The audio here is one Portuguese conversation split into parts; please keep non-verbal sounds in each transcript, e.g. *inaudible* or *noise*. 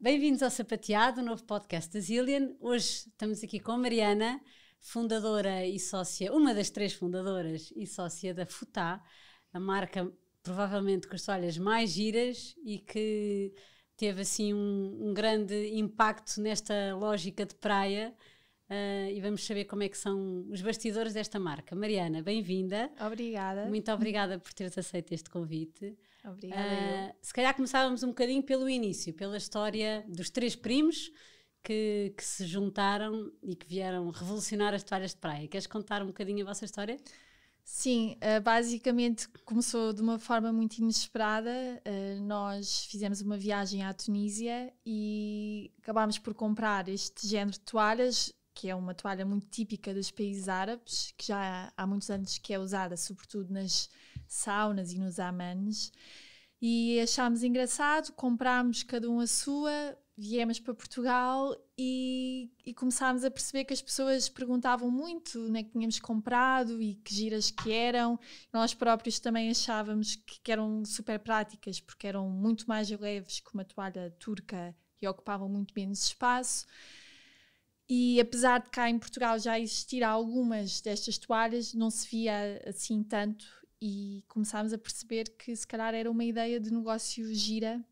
Bem-vindos ao Sapateado, o novo podcast da Zillion. Hoje estamos aqui com a Mariana, fundadora e sócia, uma das três fundadoras e sócia da Futá, a marca provavelmente com as toalhas mais giras e que teve assim um, um grande impacto nesta lógica de praia Uh, e vamos saber como é que são os bastidores desta marca. Mariana, bem-vinda. Obrigada. Muito *laughs* obrigada por teres aceito este convite. Obrigada. Uh, se calhar começávamos um bocadinho pelo início, pela história dos três primos que, que, se juntaram e que vieram revolucionar as toalhas de praia. Queres contar um bocadinho a vossa história? Sim, ah, basicamente começou de uma forma muito inesperada. Nós fizemos uma viagem à Tunísia e acabámos por comprar este género de toalhas que é uma toalha muito típica dos países árabes, que já há muitos anos que é usada, sobretudo nas saunas e nos amanes. E achámos engraçado, comprámos cada um a sua, viemos para Portugal e, e começámos a perceber que as pessoas perguntavam muito onde é que tínhamos comprado e que giras que eram. Nós próprios também achávamos que, que eram super práticas, porque eram muito mais leves que uma toalha turca e ocupavam muito menos espaço. E apesar de cá em Portugal já existir algumas destas toalhas, não se via assim tanto e começámos a perceber que se calhar era uma ideia de negócio gira,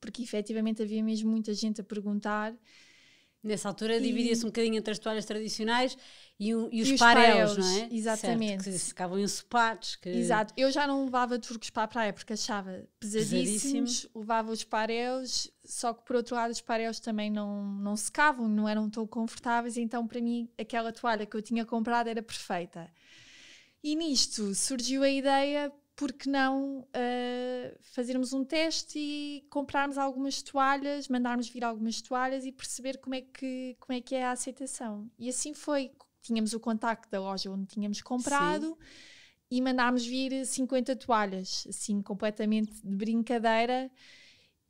porque efetivamente havia mesmo muita gente a perguntar Nessa altura e... dividia-se um bocadinho entre as toalhas tradicionais e, e os, e os parelos, não é? Exatamente. Certo, que ficavam ensopados. Que... Exato. Eu já não levava turcos para a praia porque achava pesadíssimos, levava os parelos, só que por outro lado os parelos também não, não secavam, não eram tão confortáveis, então para mim aquela toalha que eu tinha comprado era perfeita. E nisto surgiu a ideia, porque não... Uh, fazermos um teste e comprarmos algumas toalhas, mandarmos vir algumas toalhas e perceber como é que, como é, que é a aceitação. E assim foi. Tínhamos o contacto da loja onde tínhamos comprado. Sim. E mandámos vir 50 toalhas, assim, completamente de brincadeira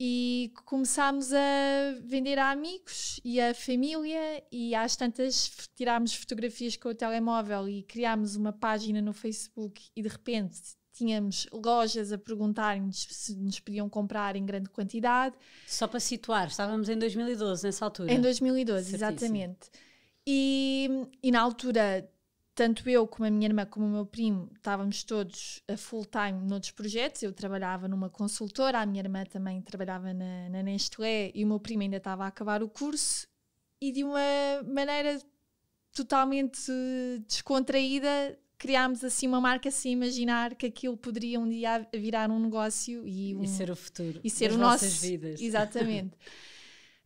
e começámos a vender a amigos e a família e às tantas tirámos fotografias com o telemóvel e criámos uma página no Facebook e de repente tínhamos lojas a perguntarem-nos se nos podiam comprar em grande quantidade. Só para situar, estávamos em 2012 nessa altura. Em 2012, Certíssimo. exatamente. E, e na altura, tanto eu como a minha irmã, como o meu primo, estávamos todos a full time noutros projetos. Eu trabalhava numa consultora, a minha irmã também trabalhava na, na Nestlé e o meu primo ainda estava a acabar o curso. E de uma maneira totalmente descontraída, criámos assim uma marca assim imaginar que aquilo poderia um dia virar um negócio e, um, e ser o futuro e ser o nosso vidas *laughs* exatamente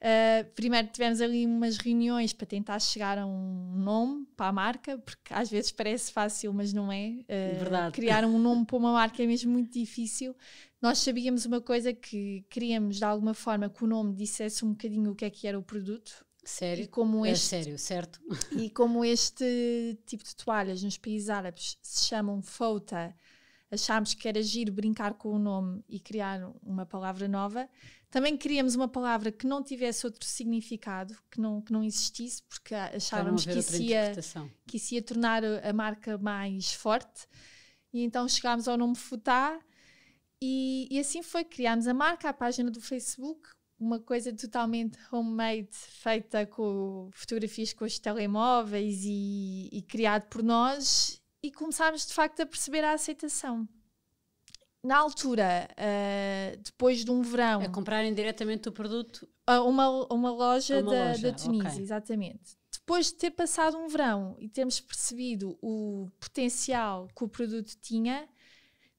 uh, primeiro tivemos ali umas reuniões para tentar chegar a um nome para a marca porque às vezes parece fácil mas não é uh, é Verdade. criar um nome *laughs* para uma marca é mesmo muito difícil nós sabíamos uma coisa que queríamos de alguma forma que o nome dissesse um bocadinho o que é que era o produto Sério? E como é este, é sério, certo? E como este tipo de toalhas nos países árabes se chamam fouta, achámos que era giro brincar com o nome e criar uma palavra nova. Também queríamos uma palavra que não tivesse outro significado, que não, que não existisse, porque achávamos que isso, ia, que isso ia tornar a marca mais forte. E então chegámos ao nome Futá e, e assim foi. Criámos a marca, a página do Facebook, uma coisa totalmente homemade, feita com fotografias com os telemóveis e, e criado por nós, e começámos de facto a perceber a aceitação na altura, uh, depois de um verão. A comprarem diretamente o produto? A uma, uma loja, uma da, da, Tunísia, okay. exatamente. Depois de ter passado um verão e termos percebido o potencial que o produto tinha,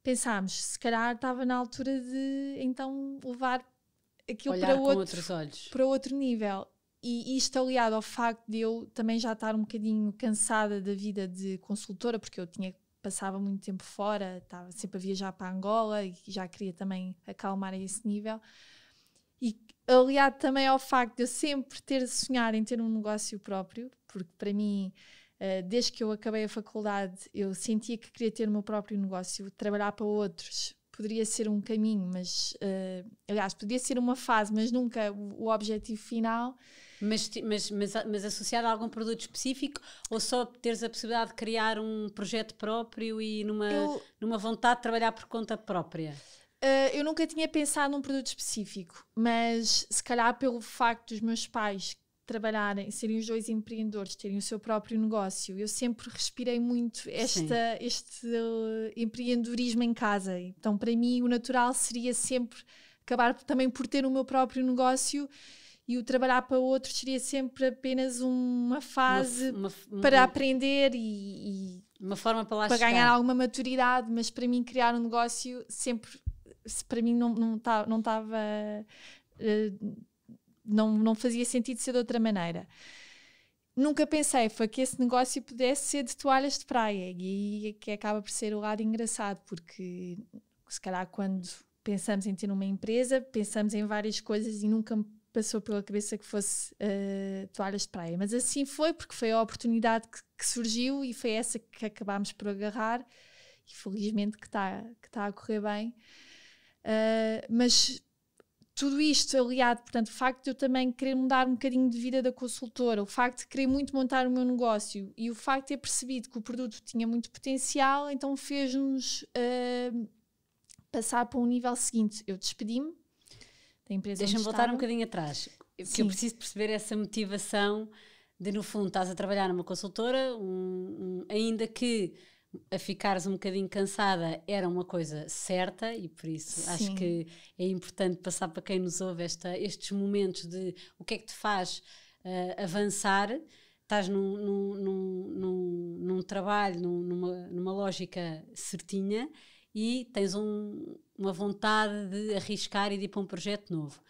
pensámos, se calhar estava na altura de então levar aquilo Olhar para outro, para outro nível. E isto aliado ao facto de eu também já estar um bocadinho cansada da vida de consultora, porque eu tinha passava muito tempo fora, estava sempre a viajar para Angola e já queria também acalmar a esse nível. E aliado também ao facto de eu sempre ter sonhado em ter um negócio próprio, porque para mim, eh, desde que eu acabei a faculdade, eu sentia que queria ter o meu próprio negócio, trabalhar para outros poderia ser um caminho, mas uh, aliás, podia ser uma fase, mas nunca o, o objetivo final. Mas, mas, mas, mas associado a algum produto específico ou só teres a possibilidade de criar um projeto próprio e numa, eu, numa vontade de trabalhar por conta própria? Uh, eu nunca tinha pensado num produto específico, mas se calhar pelo facto dos meus pais trabalharem, serem os dois empreendedores, terem o seu próprio negócio. Eu sempre respirei muito esta, este uh, empreendedorismo em casa. Então, para mim, o natural seria sempre acabar também por ter o meu próprio negócio e o trabalhar para outros seria sempre apenas uma fase uma, uma, para aprender e, e, uma forma para, lá para ganhar alguma maturidade, mas para mim criar um negócio sempre para mim não estava não, tá, não tava, uh, não, não fazia sentido ser de outra maneira. Nunca pensei foi que esse negócio pudesse ser de toalhas de praia e é que acaba por ser o lado engraçado, porque se calhar quando pensamos em ter uma empresa, pensamos em várias coisas e nunca me passou pela cabeça que fosse uh, toalhas de praia. Mas assim foi, porque foi a oportunidade que, que surgiu e foi essa que acabámos por agarrar e felizmente que está que tá a correr bem. Uh, mas tudo isto aliado, portanto, o facto de eu também querer mudar um bocadinho de vida da consultora, o facto de querer muito montar o meu negócio e o facto de ter percebido que o produto tinha muito potencial, então fez-nos uh, passar para um nível seguinte. Eu despedi-me da empresa. Deixa-me voltar estava. um bocadinho atrás, porque eu preciso perceber essa motivação de, no fundo, estás a trabalhar numa consultora, um, um, ainda que a ficares um bocadinho cansada era uma coisa certa e por isso Sim. acho que é importante passar para quem nos ouve esta, estes momentos de o que é que te faz uh, avançar. Estás num, num, num, num trabalho, numa, numa lógica certinha e tens um, uma vontade de arriscar e de ir para um projeto novo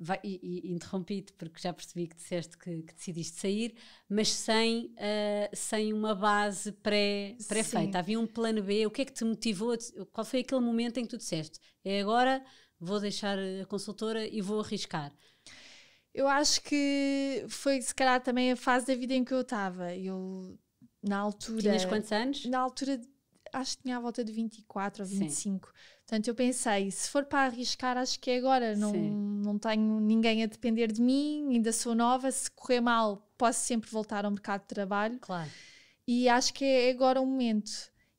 vai, e, e interrompi-te porque já percebi que disseste que, que decidiste sair, mas sem, uh, sem uma base pré-feita. Pré Havia um plano B. O que é que te motivou? Qual foi aquele momento em que tu disseste é agora, vou deixar a consultora e vou arriscar? Eu acho que foi se calhar também a fase da vida em que eu estava. Eu, na altura. Tinhas quantos anos? Na altura, acho que tinha à volta de 24 ou 25. Sim Portanto, eu pensei, se for para arriscar, acho que é agora. Não, não tenho ninguém a depender de mim, ainda sou nova. Se correr mal, posso sempre voltar ao mercado de trabalho. Claro. E acho que é agora o momento.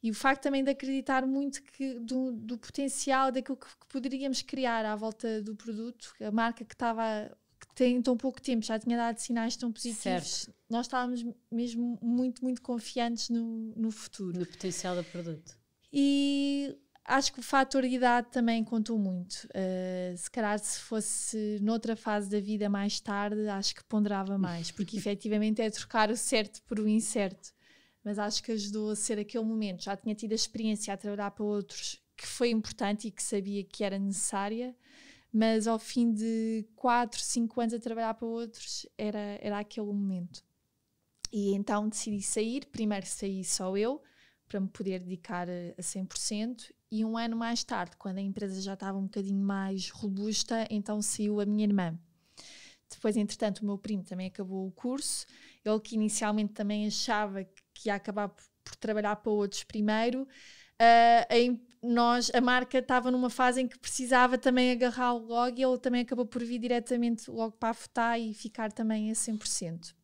E o facto também de acreditar muito que, do, do potencial, daquilo que, que, poderíamos criar à volta do produto, a marca que estava. que tem tão pouco tempo, já tinha dado sinais tão positivos. Certo. Nós estávamos mesmo muito, muito confiantes no, no futuro. No potencial do produto. E acho que o fator idade também contou muito. Uh, se calhar se fosse noutra fase da vida mais tarde, acho que ponderava mais, porque *laughs* efetivamente é trocar o certo por o incerto. Mas acho que ajudou a ser aquele momento. Já tinha tido a experiência a trabalhar para outros que foi importante e que sabia que era necessária, mas ao fim de 4, 5 anos a trabalhar para outros, era, era aquele momento. E então decidi sair. Primeiro saí só eu, para me poder dedicar a, a 100%, e um ano mais tarde, quando a empresa já estava um bocadinho mais robusta, então saiu a minha irmã. Depois, entretanto, o meu primo também acabou o curso. Ele que inicialmente também achava que ia acabar por, trabalhar para outros primeiro, uh, nós, a marca estava numa fase em que precisava também agarrá-lo logo e ele também acabou por vir diretamente logo para a FUTA e ficar também a 100%.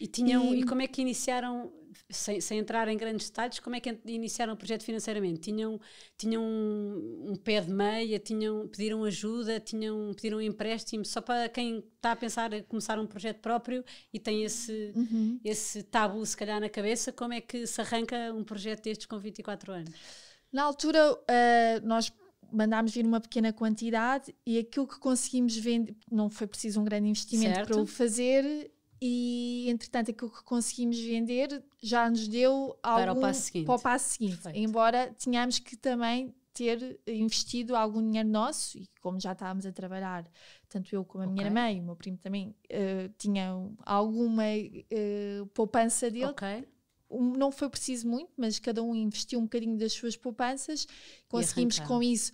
E, tinham, e, e como é que iniciaram sem, sem entrar em grandes detalhes, como é que iniciaram o projeto financeiramente? Tinham, tinham um, pé de meia, tinham, pediram ajuda, tinham, pediram um empréstimo, só para quem está a pensar em começar um projeto próprio e tem esse, uhum. esse tabu se calhar na cabeça, como é que se arranca um projeto destes com 24 anos? Na altura, uh, nós mandámos vir uma pequena quantidade e aquilo que conseguimos vender, não foi preciso um grande investimento certo. para o fazer, e entretanto aquilo que conseguimos vender já nos deu algum para o passo seguinte, o passo seguinte embora tenhamos que também ter eh, investido algum dinheiro nosso e como já estávamos a trabalhar tanto eu como a okay. minha mãe, o meu primo também uh, tinham alguma uh, poupança dele okay. um, não foi preciso muito, mas cada um investiu um bocadinho das suas poupanças conseguimos com isso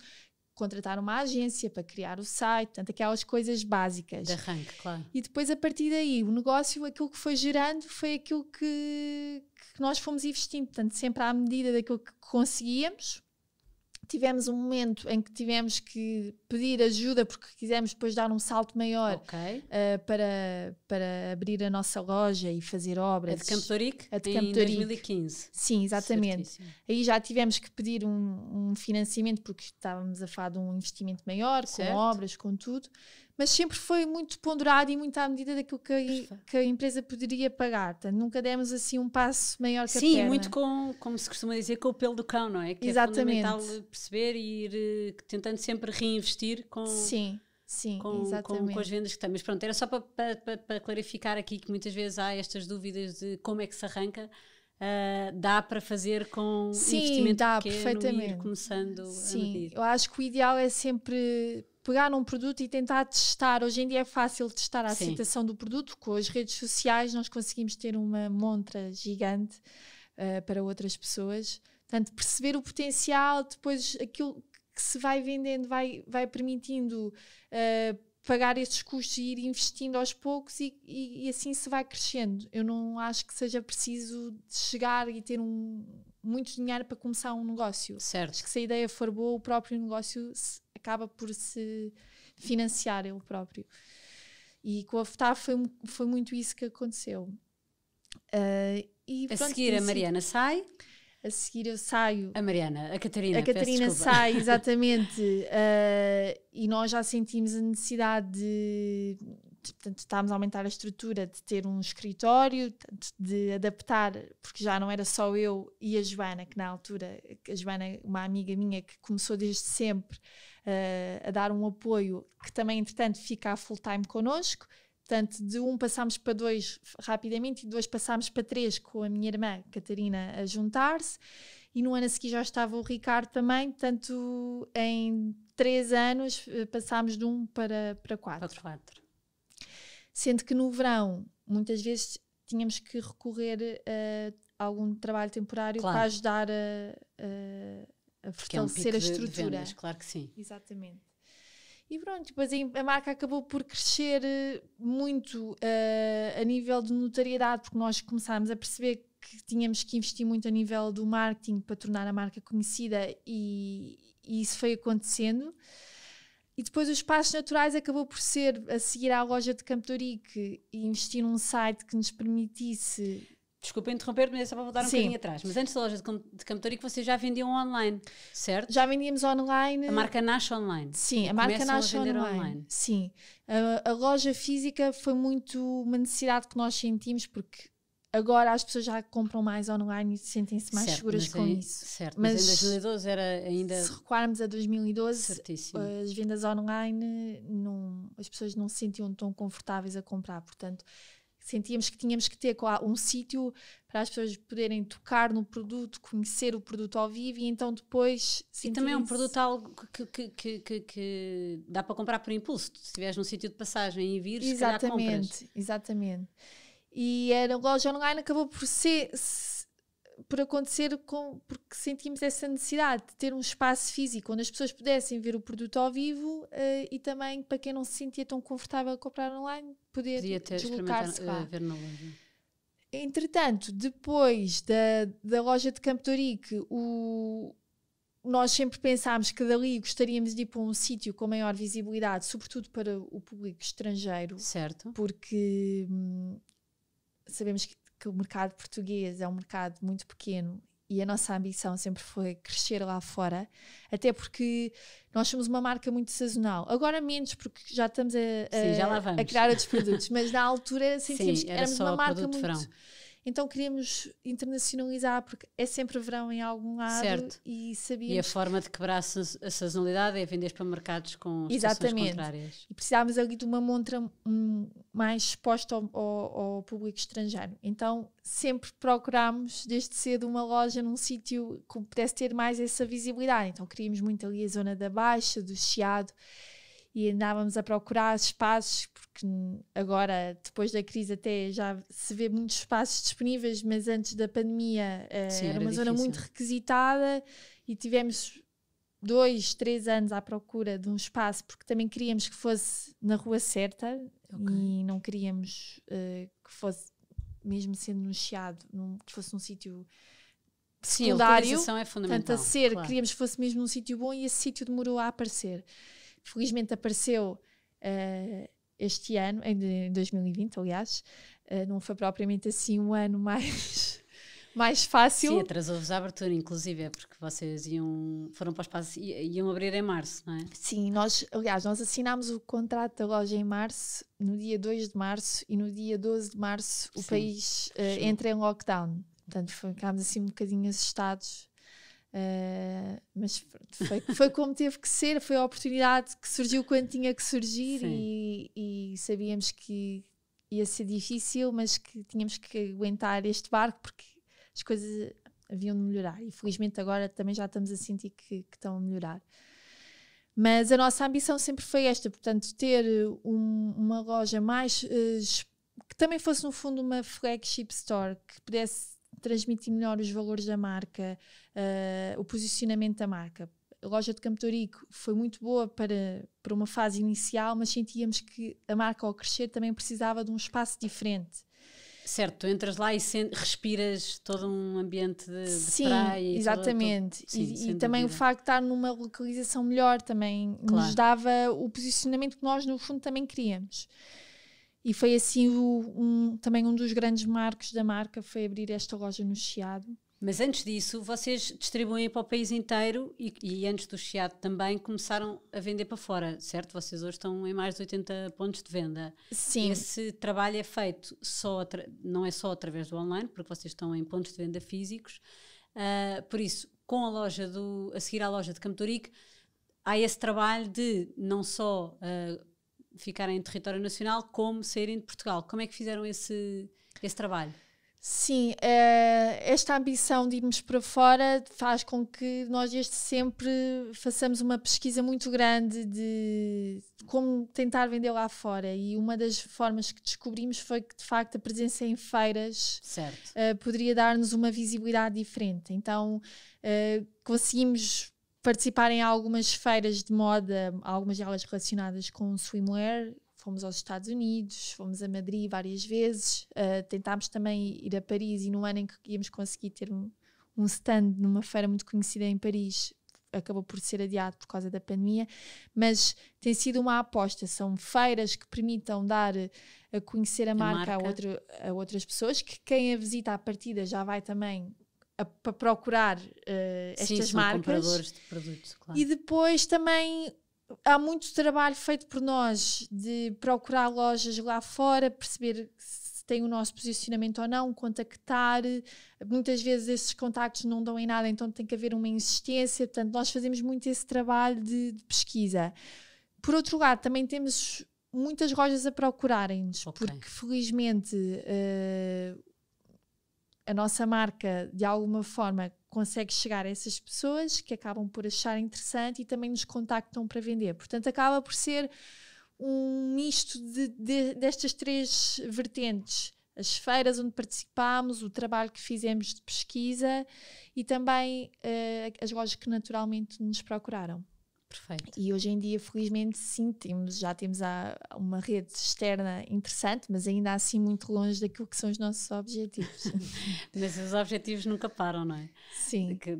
contratar uma agência para criar o site, portanto, aquelas coisas básicas. De arranque, claro. E depois, a partir daí, o negócio, aquilo que foi gerando foi aquilo que, que nós fomos investindo, portanto, sempre à medida daquilo que conseguíamos tivemos um momento em que tivemos que pedir ajuda porque quisemos depois dar um salto maior okay. uh, para, para abrir a nossa loja e fazer obras. A é de Campo Torique? A é de em Campo Torique. 2015. Sim, exatamente. Certíssimo. Aí já tivemos que pedir um, um, financiamento porque estávamos a falar de um investimento maior, certo. com obras, com tudo mas sempre foi muito ponderado e muito à medida daquilo que a, que a empresa poderia pagar. nunca demos assim um passo maior que Sim, a Sim, muito com, como se costuma dizer, com o pelo do cão, não é? Que é exatamente. é fundamental perceber e ir eh, tentando sempre reinvestir com... Sim. Sim, com, com, com, as vendas que tem. Mas pronto, era só para, para, para, clarificar aqui que muitas vezes há estas dúvidas de como é que se arranca. Uh, dá para fazer com Sim, investimento dá, pequeno perfeitamente. começando Sim, a medir. Eu acho que o ideal é sempre pegar um produto e tentar testar. Hoje em dia é fácil testar a aceitação do produto, com as redes sociais nós conseguimos ter uma montra gigante uh, para outras pessoas. Portanto, perceber o potencial, depois aquilo que se vai vendendo vai, vai permitindo uh, pagar esses custos e ir investindo aos poucos e, e, e, assim se vai crescendo. Eu não acho que seja preciso chegar e ter um, muito dinheiro para começar um negócio. Certo. Acho que se a ideia for boa, o próprio negócio se, acaba por se financiar ele próprio. E com a FTA foi, foi muito isso que aconteceu. Uh, e, a pronto, seguir, a Mariana sai a seguir eu saio. A Mariana, a Catarina. A Catarina sai, *laughs* exatamente. Uh, e nós já sentimos a necessidade de, Portanto, estávamos a aumentar a estrutura, de ter um escritório, de adaptar, porque já não era só eu e a Joana, que na altura, a Joana, uma amiga minha que começou desde sempre uh, a dar um apoio, que também, entretanto, fica a full time connosco, Portanto, de um passámos para dois rapidamente e de dois passámos para três com a minha irmã Catarina a juntar-se. E no ano a seguir já estava o Ricardo também. Portanto, em três anos eh, passámos de um para, para quatro. quatro. Sendo que no verão, muitas vezes tínhamos que recorrer eh, a algum trabalho temporário claro. para ajudar a, a, a fortalecer é um a estrutura. De vendas, claro que sim. Exatamente. E pronto, depois a marca acabou por crescer eh, muito uh, a nível de notariedade, porque nós começámos a perceber que tínhamos que investir muito a nível do marketing para tornar a marca conhecida e, e isso foi acontecendo. E depois os espaços naturais acabou por ser a seguir à loja de Campo de Ourique e investir num site que nos permitisse Desculpa interromper, mas é só para voltar um Sim. bocadinho atrás. Mas antes da loja de que vocês já vendiam online, certo? Já vendíamos online. A marca nasce online. Sim, a marca nasce online. online. Sim. A, a, loja física foi muito uma necessidade que nós sentimos, porque agora as pessoas já compram mais online e sentem-se mais certo, seguras com aí, é isso. Certo, mas, mas, em 2012 era ainda... Se recuarmos a 2012, certíssimo. as vendas online, não, as pessoas não se sentiam tão confortáveis a comprar, portanto sentíamos que tínhamos que ter um sítio para as pessoas poderem tocar no produto, conhecer o produto ao vivo e então depois. E também é um produto algo que, que, que, que, dá para comprar por impulso. Se estiveres num sítio de passagem e vires, exatamente, se exatamente. E era, loja online acabou por ser. por acontecer com, porque sentimos essa necessidade de ter um espaço físico onde as pessoas pudessem ver o produto ao vivo eh, e também para quem não se sentia tão confortável a comprar online poder Podia deslocar-se lá. Eh, ver na loja. Entretanto, depois da, da loja de Campo Torique, o, nós sempre pensámos que dali gostaríamos de ir para um sítio com maior visibilidade, sobretudo para o público estrangeiro. Certo. Porque hum, sabemos que, que, o mercado português é um mercado muito pequeno e a nossa ambição sempre foi crescer lá fora, até porque nós somos uma marca muito sazonal. Agora menos, porque já estamos a, a, Sim, já a criar outros produtos, mas na altura sentimos Sim, que éramos uma marca muito. Verão. Então queríamos internacionalizar, porque é sempre verão em algum lado certo. e sabíamos. E a forma de quebrar a sazonalidade é vender para mercados com Exatamente. contrárias. E precisávamos ali de uma montra mais exposta ao, ao, ao público estrangeiro. Então sempre procurámos desde cedo uma loja num sítio que pudesse ter mais essa visibilidade. Então queríamos muito ali a zona da Baixa, do Chiado e andávamos a procurar espaços, porque agora, depois da crise, até já se vê muitos espaços disponíveis, mas antes da pandemia eh, Sim, era, era, uma difícil. zona muito requisitada e tivemos dois, três anos à procura de um espaço, porque também queríamos que fosse na rua certa okay. e não queríamos uh, que fosse, mesmo sendo no Chiado, num, que fosse um sítio. Sim, secundário, a é fundamental. Tanto a ser, claro. queríamos que fosse mesmo um sítio bom e esse sítio demorou a aparecer. Felizmente apareceu uh, este ano, em 2020, aliás. Uh, não foi propriamente assim um ano mais. *laughs* mais fácil. Sim, atrasou-vos a abertura, inclusive, é porque vocês iam, foram para o espaço, iam abrir em março, não é? Sim, nós, aliás, nós assinámos o contrato da loja em março, no dia 2 de março, e no dia 12 de março o Sim. país uh, entra em lockdown. Portanto, ficámos assim um bocadinho assustados Uh, mas foi, foi como teve que ser, foi a oportunidade que surgiu quando tinha que surgir e, e, sabíamos que ia ser difícil, mas que tínhamos que aguentar este barco porque as coisas haviam de melhorar e felizmente agora também já estamos a sentir que, que estão a melhorar. Mas a nossa ambição sempre foi esta, portanto, ter um, uma loja mais uh, que também fosse no fundo uma flagship store que pudesse transmitir melhor os valores da marca, uh, o posicionamento da marca. A loja de Campo Torico foi muito boa para, para uma fase inicial, mas sentíamos que a marca ao crescer também precisava de um espaço diferente. Certo, tu entras lá e respiras todo um ambiente de, de sim, praia. Exatamente. Todo, todo, sim, e, e também o facto de estar numa localização melhor também claro. nos dava o posicionamento que nós, no fundo, também queríamos. E foi assim o, um, também um dos grandes marcos da marca foi abrir esta loja no Chiado. Mas antes disso, vocês distribuem para o país inteiro e, e, antes do Chiado também começaram a vender para fora, certo? Vocês hoje estão em mais de 80 pontos de venda. Sim. Esse trabalho é feito só não é só através do online, porque vocês estão em pontos de venda físicos. Uh, por isso, com a loja do a seguir à loja de Campo há esse trabalho de não só uh, ficarem em território nacional como saírem de Portugal. Como é que fizeram esse, esse trabalho? Sim, eh, esta ambição de irmos para fora faz com que nós desde sempre façamos uma pesquisa muito grande de como tentar vender lá fora. E uma das formas que descobrimos foi que, de facto, a presença em feiras certo. Eh, poderia dar-nos uma visibilidade diferente. Então, eh, conseguimos participar em algumas feiras de moda, algumas delas relacionadas com swimwear. Fomos aos Estados Unidos, fomos a Madrid várias vezes. Uh, tentámos também ir a Paris e no ano em que íamos conseguir ter um, um stand numa feira muito conhecida em Paris, acabou por ser adiado por causa da pandemia, mas tem sido uma aposta. São feiras que permitam dar eh, a conhecer a, a marca, marca. A, outro, a, outras pessoas, que quem a visita à partida já vai também para procurar uh, estas Sim, marcas. De produtos, claro. E depois também há muito trabalho feito por nós de procurar lojas lá fora, perceber se tem o nosso posicionamento ou não, contactar. Muitas vezes esses contactos não dão em nada, então tem que haver uma insistência. Portanto, nós fazemos muito esse trabalho de, de pesquisa. Por outro lado, também temos muitas lojas a procurarem-nos, okay. porque felizmente uh, a nossa marca de alguma forma consegue chegar a essas pessoas que acabam por achar interessante e também nos contactam para vender. Portanto, acaba por ser um misto de, de, destas três vertentes. As feiras onde participámos, o trabalho que fizemos de pesquisa e também uh, as lojas que naturalmente nos procuraram. Perfeito. E hoje em dia, felizmente, sim, temos, já temos a, uma rede externa interessante, mas ainda assim muito longe daquilo que são os nossos objetivos. *laughs* mas os objetivos nunca param, não é? Sim. Que,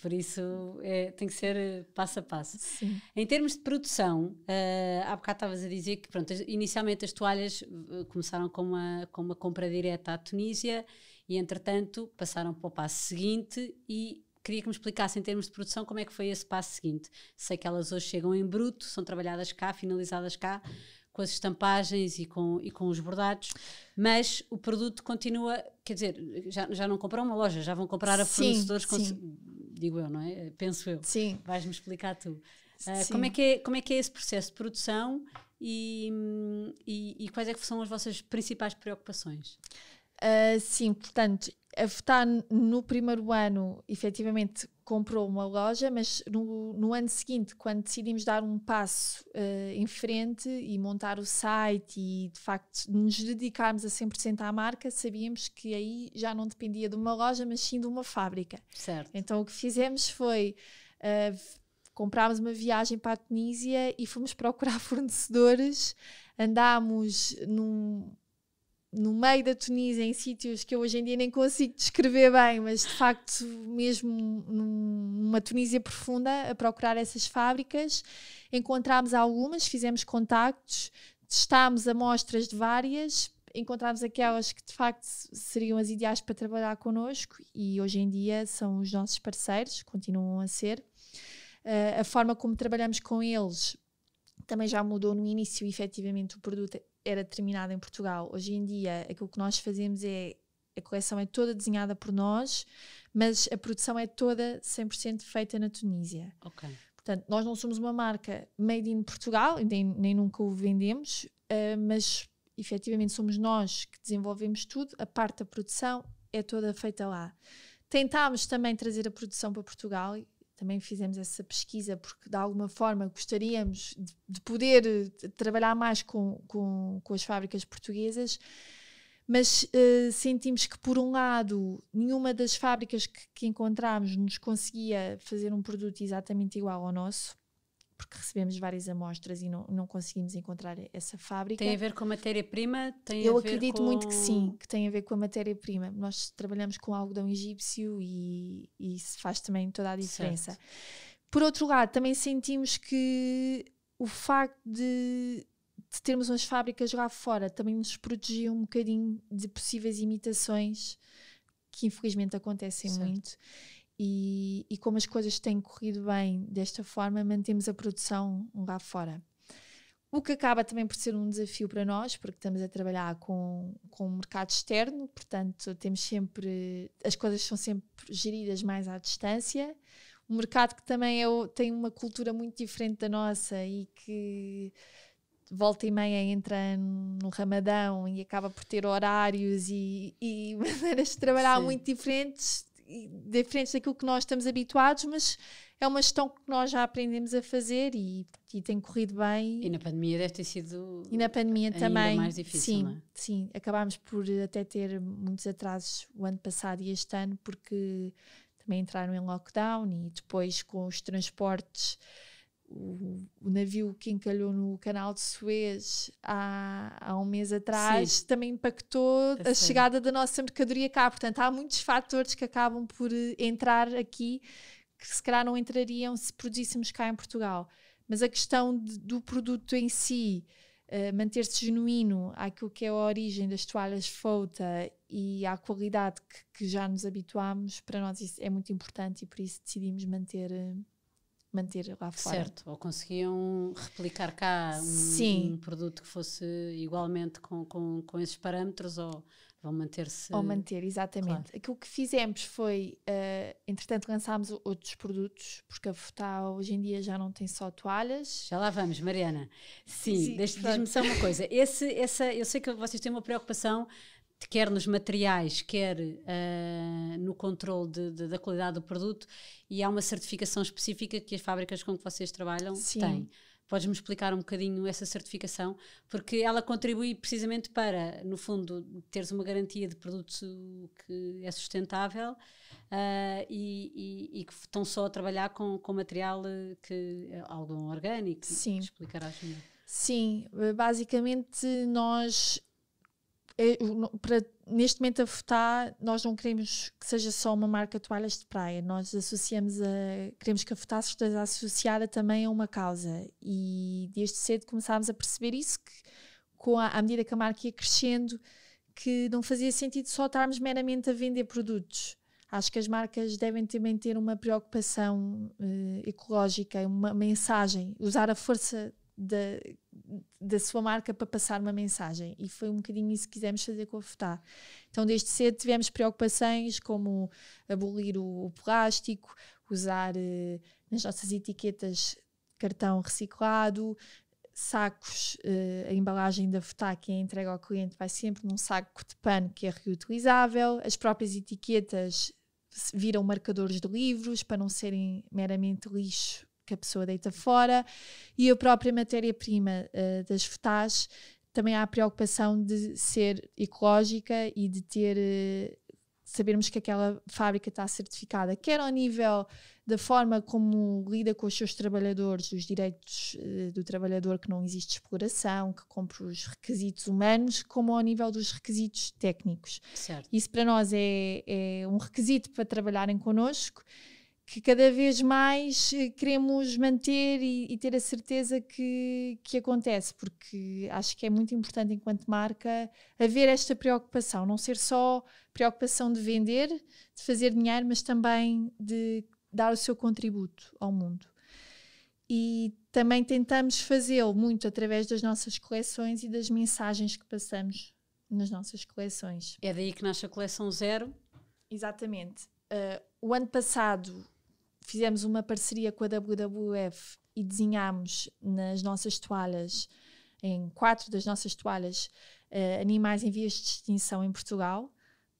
por isso é, tem que ser eh, passo a passo. Sim. Em termos de produção, uh, há bocado estavas a dizer que pronto, inicialmente as toalhas eh, começaram com uma, com uma compra direta à Tunísia e entretanto passaram para o passo seguinte e queria que me explicasse em termos de produção como é que foi esse passo seguinte. Sei que elas hoje chegam em bruto, são trabalhadas cá, finalizadas cá, com as estampagens e com, e com os bordados, mas o produto continua, quer dizer, já, já não compram uma loja, já vão comprar a fornecedores, sim. digo eu, não é? Penso eu. Sim. Vais-me explicar tu. Uh, como, é que é, como é que é esse processo de produção e, e, e quais é que são as vossas principais preocupações? Uh, sim, portanto, a votar no primeiro ano, efetivamente comprou uma loja, mas no, no ano seguinte, quando decidimos dar um passo uh, em frente e montar o site e de facto nos dedicarmos a 100% à marca, sabíamos que aí já não dependia de uma loja, mas sim de uma fábrica. Certo. Então o que fizemos foi. Uh, comprámos uma viagem para a Tunísia e fomos *laughs* procurar fornecedores. Andámos num, no meio da Tunísia, em sítios que eu hoje em dia nem consigo descrever bem, mas de facto, mesmo numa Tunísia profunda, a procurar essas fábricas, encontramos algumas, fizemos contactos, testámos amostras de várias, encontramos aquelas que de facto seriam as ideais para trabalhar connosco e hoje em dia são os nossos parceiros, continuam a ser. Uh, a forma como trabalhamos com eles também já mudou no início, efetivamente o produto era determinada em Portugal. Hoje em dia, aquilo que nós fazemos é a coleção é toda desenhada por nós, mas a produção é toda 100% feita na Tunísia. Ok. Portanto, nós não somos uma marca made in Portugal, nem, nem nunca o vendemos, uh, mas efetivamente somos nós que desenvolvemos tudo, a parte da produção é toda feita lá. Tentámos também trazer a produção para Portugal também fizemos essa pesquisa porque de alguma forma gostaríamos de, de poder eh, trabalhar mais com, com, com, as fábricas portuguesas, mas uh, sentimos que por um lado nenhuma das fábricas que, que encontramos nos conseguia fazer um produto exatamente igual ao nosso porque recebemos várias amostras e não, não conseguimos encontrar essa fábrica. Tem a ver com a matéria-prima? Eu acredito com... muito que sim, que tem a ver com a matéria-prima. Nós trabalhamos com algodão egípcio e, e isso faz também toda a diferença. Certo. Por outro lado, também sentimos que o facto de, de termos umas fábricas lá fora também nos protegia um bocadinho de possíveis imitações que infelizmente acontecem certo. muito e, e, como as coisas têm corrido bem desta forma, mantemos a produção lá fora. O que acaba também por ser um desafio para nós, porque estamos a trabalhar com, com o mercado externo, portanto, temos sempre. as coisas são sempre geridas mais à distância. Um mercado que também é, tem uma cultura muito diferente da nossa e que volta e meia entra no ramadão e acaba por ter horários e, e *laughs* maneiras de trabalhar Sim. muito diferentes diferentes daquilo que nós estamos habituados, mas é uma gestão que nós já aprendemos a fazer e, e tem corrido bem. E na pandemia deve ter sido e na pandemia também mais difícil, sim, é? Sim, acabámos por até ter muitos atrasos o ano passado e este ano porque também entraram em lockdown e depois com os transportes o, navio que encalhou no canal de Suez há, há um mês atrás Sim. também impactou é a chegada da nossa mercadoria cá. Portanto, há muitos fatores que acabam por eh, entrar aqui que se calhar não entrariam se produzíssemos cá em Portugal. Mas a questão de, do produto em si, uh, manter-se genuíno àquilo que é a origem das toalhas Fouta e à qualidade que, que já nos habituámos, para nós isso é muito importante e por isso decidimos manter. Uh, manter lá fora. Certo, ou conseguiam replicar cá um, um produto que fosse igualmente com, com, com esses parâmetros ou vão manter-se. Ou manter, exatamente. Claro. Aquilo que fizemos foi, uh, entretanto, lançámos outros produtos, porque a Futal hoje em dia já não tem só toalhas. Já lá vamos, Mariana. Sim, Sim diz-me só uma coisa. Esse, essa, eu sei que vocês têm uma preocupação quer nos materiais, quer uh, no controle de, de, da qualidade do produto, e há uma certificação específica que as fábricas com que vocês trabalham Sim. têm. Podes-me explicar um bocadinho essa certificação? Porque ela contribui precisamente para, no fundo, teres uma garantia de produto que é sustentável uh, e, e, e, que estão só a trabalhar com, com material que é algodão orgânico. Sim. Explicarás melhor. Sim, basicamente nós é, para, neste momento a Futá, nós não queremos que seja só uma marca de toalhas de praia, nós associamos a, queremos que a Futá esteja associada também a uma causa e desde cedo começámos a perceber isso, que com a, à medida que a marca ia crescendo, que não fazia sentido só estarmos meramente a vender produtos. Acho que as marcas devem também ter uma preocupação eh, ecológica, uma mensagem, usar a força da, da sua marca para passar uma mensagem. E foi um bocadinho isso que quisemos fazer com a FUTA. Então, desde cedo tivemos preocupações como abolir o, o plástico, usar eh, nas nossas etiquetas cartão reciclado, sacos, eh, a embalagem da FUTA que é entregue ao cliente vai sempre num saco de pano que é reutilizável, as próprias etiquetas viram marcadores de livros para não serem meramente lixo que a pessoa deita fora, e a própria matéria-prima uh, das vetais. Também há a preocupação de ser ecológica e de ter. Uh, sabermos que aquela fábrica está certificada, quer ao nível da forma como lida com os seus trabalhadores, os direitos eh, do trabalhador, que não existe exploração, que cumpre os requisitos humanos, como ao nível dos requisitos técnicos. Certo. Isso para nós é, é um requisito para trabalharem connosco que cada vez mais eh, queremos manter e, e, ter a certeza que, que acontece, porque acho que é muito importante enquanto marca haver esta preocupação, não ser só preocupação de vender, de fazer dinheiro, mas também de dar o seu contributo ao mundo. E também tentamos fazê-lo muito através das nossas coleções e das mensagens que passamos nas nossas coleções. É daí que nasce a coleção zero? Exatamente. Uh, o ano passado fizemos uma parceria com a WWF e desenhámos nas nossas toalhas, em quatro das nossas toalhas, uh, animais em vias de extinção em Portugal,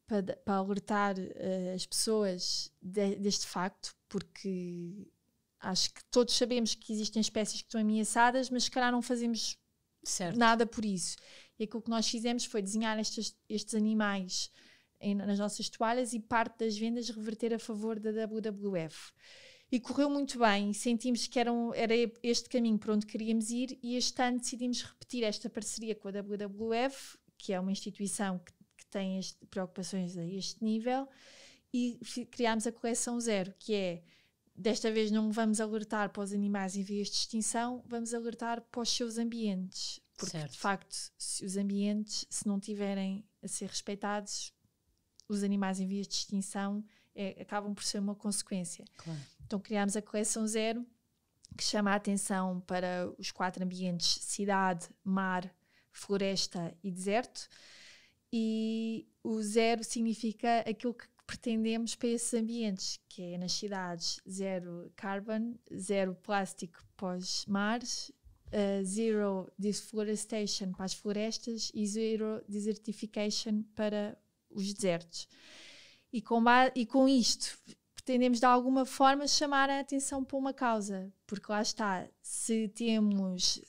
para, para alertar uh, as pessoas de, deste facto, porque acho que todos sabemos que existem espécies que estão ameaçadas, mas se calhar não fazemos certo. nada por isso. E aquilo que nós fizemos foi desenhar estes, estes animais em, nas nossas toalhas e parte das vendas reverter a favor da WWF. E correu muito bem, sentimos que era, um, era este caminho para onde queríamos ir, e este ano decidimos repetir esta parceria com a WWF, que é uma instituição que, que tem este, preocupações a este nível, e criámos a coleção zero, que é desta vez não vamos alertar para os animais em vias de extinção, vamos alertar para os seus ambientes. Porque, certo. de facto, se os ambientes, se não tiverem a ser respeitados, os animais em vias de extinção é, acabam por ser uma consequência. Claro. Então criámos a coleção zero, que chama a atenção para os quatro ambientes: cidade, mar, floresta e deserto. E o zero significa aquilo que pretendemos para esses ambientes, que é nas cidades zero carbon, zero plástico para os mares, uh, eh, zero deforestation para as florestas e zero desertification para os desertos. E com, e com isto pretendemos de alguma forma chamar a atenção para uma causa, porque lá está, se temos.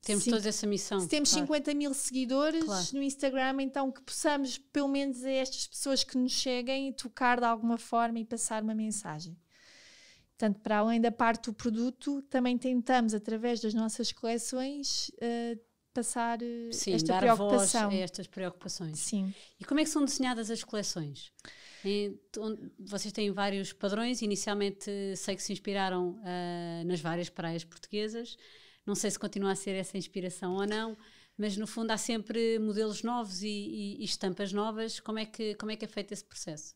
Temos toda essa missão. Se temos claro. 50 mil seguidores claro. no Instagram, então que possamos, pelo menos a estas pessoas que nos cheguem, tocar de alguma forma e passar uma mensagem. Portanto, para além da parte do produto, também tentamos, através das nossas coleções, uh, passar eh, Sim, esta dar preocupação. Voz a estas preocupações. Sim. E como é que são desenhadas as coleções? vocês têm vários padrões, inicialmente eh, sei que se inspiraram uh, nas várias praias portuguesas, não sei se continua a ser essa inspiração ou não, mas no fundo há sempre modelos novos e, e, e estampas novas. Como é, que, como é que é feito esse processo?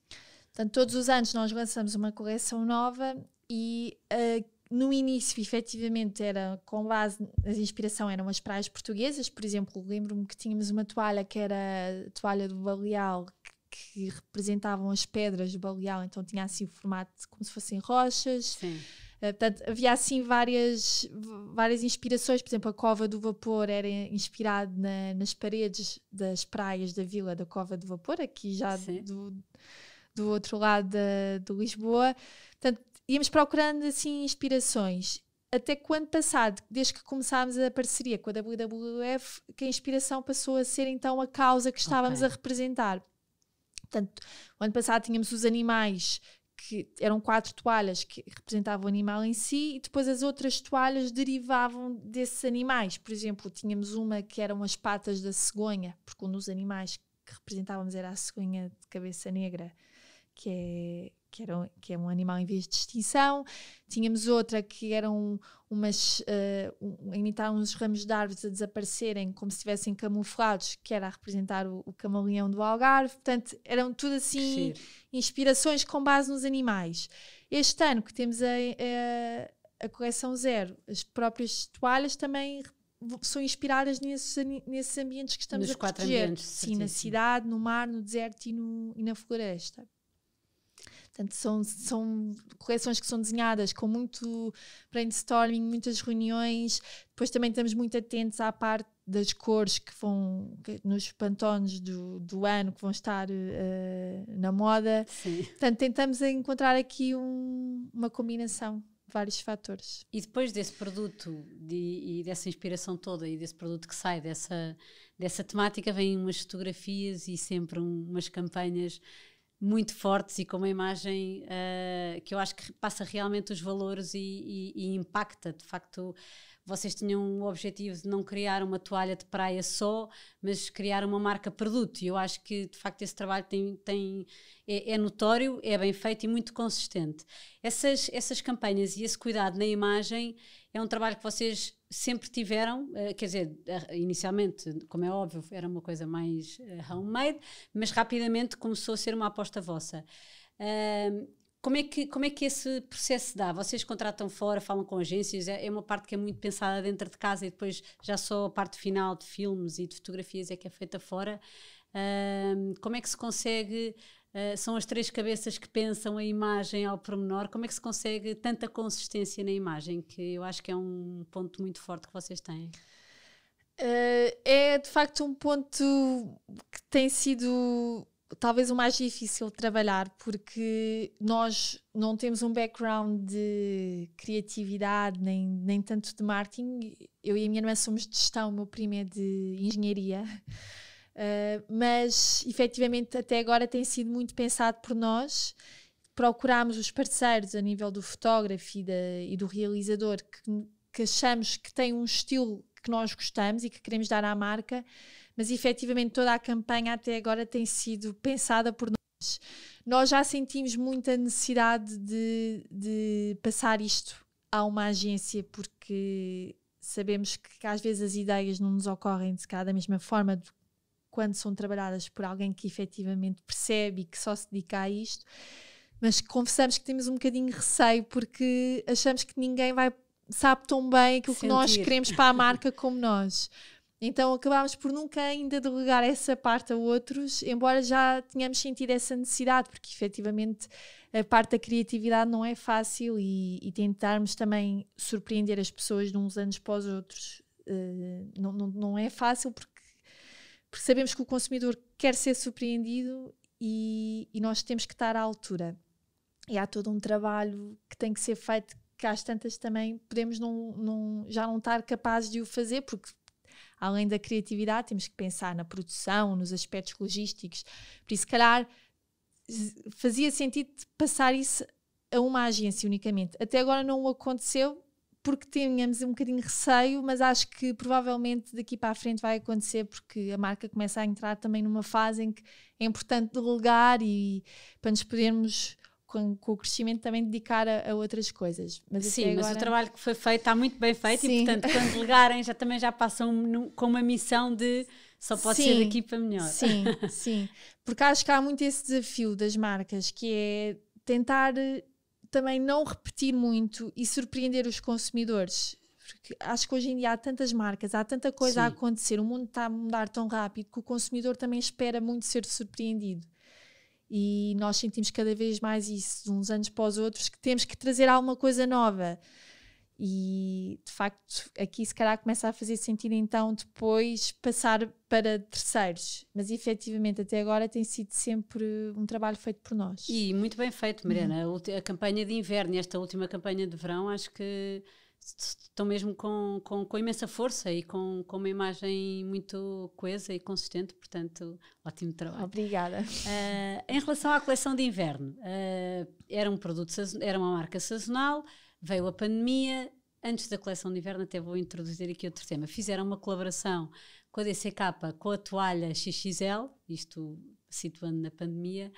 Portanto, todos os anos nós lançamos uma coleção nova e uh, no início, efetivamente, era com base, a inspiração eram as praias portuguesas, por exemplo, lembro-me que tínhamos uma toalha que era a toalha do Baleal, que, que representavam as pedras do Baleal, então tinha assim o formato como se fossem rochas. Sim. Eh, portanto, havia assim várias, várias inspirações. Por exemplo, a Cova do Vapor era inspirada na, nas paredes das praias da vila da Cova do Vapor, aqui já do, do outro lado de, de Lisboa. Portanto, íamos procurando assim inspirações. Até quando passado, desde que começámos a parceria com a WWF, que a inspiração passou a ser então a causa que estávamos okay. a representar. Portanto, o ano passado tínhamos os animais que eram quatro toalhas que representavam o animal em si e depois as outras toalhas derivavam desses animais. Por exemplo, tínhamos uma que eram as patas da cegonha, porque um dos animais que representávamos era a cegonha de cabeça negra, que é que, era, que é um animal em vias de extinção. Tínhamos outra que eram umas. Uh, uns ramos de árvores a desaparecerem como se estivessem camuflados, que era a representar o, o camaleão do Algarve. Portanto, eram tudo assim inspirações com base nos animais. Este ano que temos a, a, a coleção zero, as próprias toalhas também são inspiradas nesses, nesses ambientes que estamos Nos a quatro proteger. Ambientes, Sim, certíssimo. na cidade, no mar, no deserto e, no, e na floresta. Portanto, são, são coleções que são desenhadas com muito brainstorming, muitas reuniões. Depois também estamos muito atentos à parte das cores que vão que, nos pantones do, do ano que vão estar uh, na moda. Sim. Portanto, tentamos encontrar aqui um, uma combinação de vários fatores. E depois desse produto de, e dessa inspiração toda e desse produto que sai dessa, dessa temática, vêm umas fotografias e sempre um, umas campanhas muito fortes e com uma imagem uh, que eu acho que passa realmente os valores e, e, e, impacta. De facto, vocês tinham o objetivo de não criar uma toalha de praia só, mas criar uma marca produto. E eu acho que, de facto, esse trabalho tem, tem é, é, notório, é bem feito e muito consistente. Essas, essas campanhas e esse cuidado na imagem é um trabalho que vocês sempre tiveram, eh, quer dizer, eh, inicialmente, como é óbvio, era uma coisa mais eh, homemade, mas rapidamente começou a ser uma aposta vossa. Como é, que, como é que esse processo se dá? Vocês contratam fora, falam com agências, é, é, uma parte que é muito pensada dentro de casa e depois já só a parte final de filmes e de fotografias é que é feita fora. como é que se consegue eh, são as três cabeças que pensam a imagem ao pormenor. Como é que se consegue tanta consistência na imagem? Que eu acho que é um ponto muito forte que vocês têm. Uh, é de facto um ponto que tem sido talvez o mais difícil de trabalhar, porque nós não temos um background de criatividade, nem, nem tanto de marketing. Eu e a minha irmã somos de gestão, o meu primo é de engenharia. Ah, mas efetivamente até agora tem sido muito pensado por nós. Procurámos os parceiros a nível do fotógrafo e, da, e do realizador que, que achamos que tem um estilo que nós gostamos e que queremos dar à marca, mas efetivamente toda a campanha até agora tem sido pensada por nós. Nós já sentimos muita necessidade de, de passar isto a uma agência, porque sabemos que, que, às vezes as ideias não nos ocorrem de cá da mesma forma do, quando são trabalhadas por alguém que efetivamente percebe e que só se dedica a isto, mas confessamos que temos um bocadinho de receio porque achamos que ninguém vai sabe tão bem aquilo Sentir. que nós queremos para a *laughs* marca como nós. Então acabámos por nunca ainda delegar essa parte a outros, embora já tenhamos sentido essa necessidade, porque efetivamente a parte da criatividade não é fácil e, e tentarmos também surpreender as pessoas de uns anos para os outros uh, não, não, não é fácil, porque porque sabemos que o consumidor quer ser surpreendido e, e nós temos que estar à altura. E há todo um trabalho que tem que ser feito que às tantas também podemos não, não, já não estar capazes de o fazer, porque além da criatividade temos que pensar na produção, nos aspectos logísticos. Por isso, se calhar, fazia sentido passar isso a uma agência unicamente. Até agora não aconteceu, porque tínhamos um bocadinho receio, mas acho que provavelmente daqui para a frente vai acontecer porque a marca começa a entrar também numa fase em que é importante delegar e para nos podermos com, com o crescimento também dedicar a, a outras coisas. Mas Sim, agora... mas o trabalho que foi feito está muito bem feito Sim. e portanto quando delegarem já também já passam com uma missão de só pode sim, ser daqui para melhor. Sim, sim. *laughs* Porque acho que há muito esse desafio das marcas que é tentar também não repetir muito e surpreender os consumidores. Porque acho que hoje em dia há tantas marcas, há tanta coisa Sim. a acontecer, o mundo está a mudar tão rápido que o consumidor também espera muito ser surpreendido. E nós sentimos cada vez mais isso, uns anos para os outros, que temos que trazer alguma coisa nova. E de facto, aqui se calhar começa a fazer sentido então depois passar para terceiros, mas efetivamente até agora tem sido sempre um trabalho feito por nós. E muito bem feito, Mariana. Uhum. A, a campanha de inverno e esta última campanha de verão, acho que estão mesmo com, com, com, imensa força e com, com uma imagem muito coesa e consistente, portanto, ótimo trabalho. Obrigada. Uh, em relação à coleção de inverno, uh, era um produto, era uma marca sazonal, Veio a pandemia, antes da coleção de inverno, até vou introduzir aqui outro tema. Fizeram uma colaboração com a DCK, com a toalha XXL, isto situando na pandemia,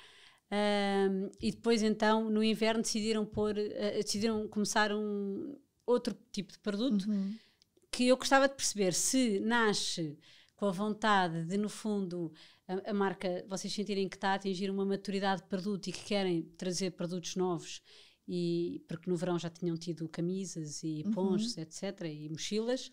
um, e depois então no inverno decidiram pôr, uh, decidiram começar um outro tipo de produto uhum. que eu gostava de perceber se nasce com a vontade de no fundo a, a, marca vocês sentirem que está a atingir uma maturidade de produto e que querem trazer produtos novos e porque no verão já tinham tido camisas e ponchos, uhum. etc., e mochilas.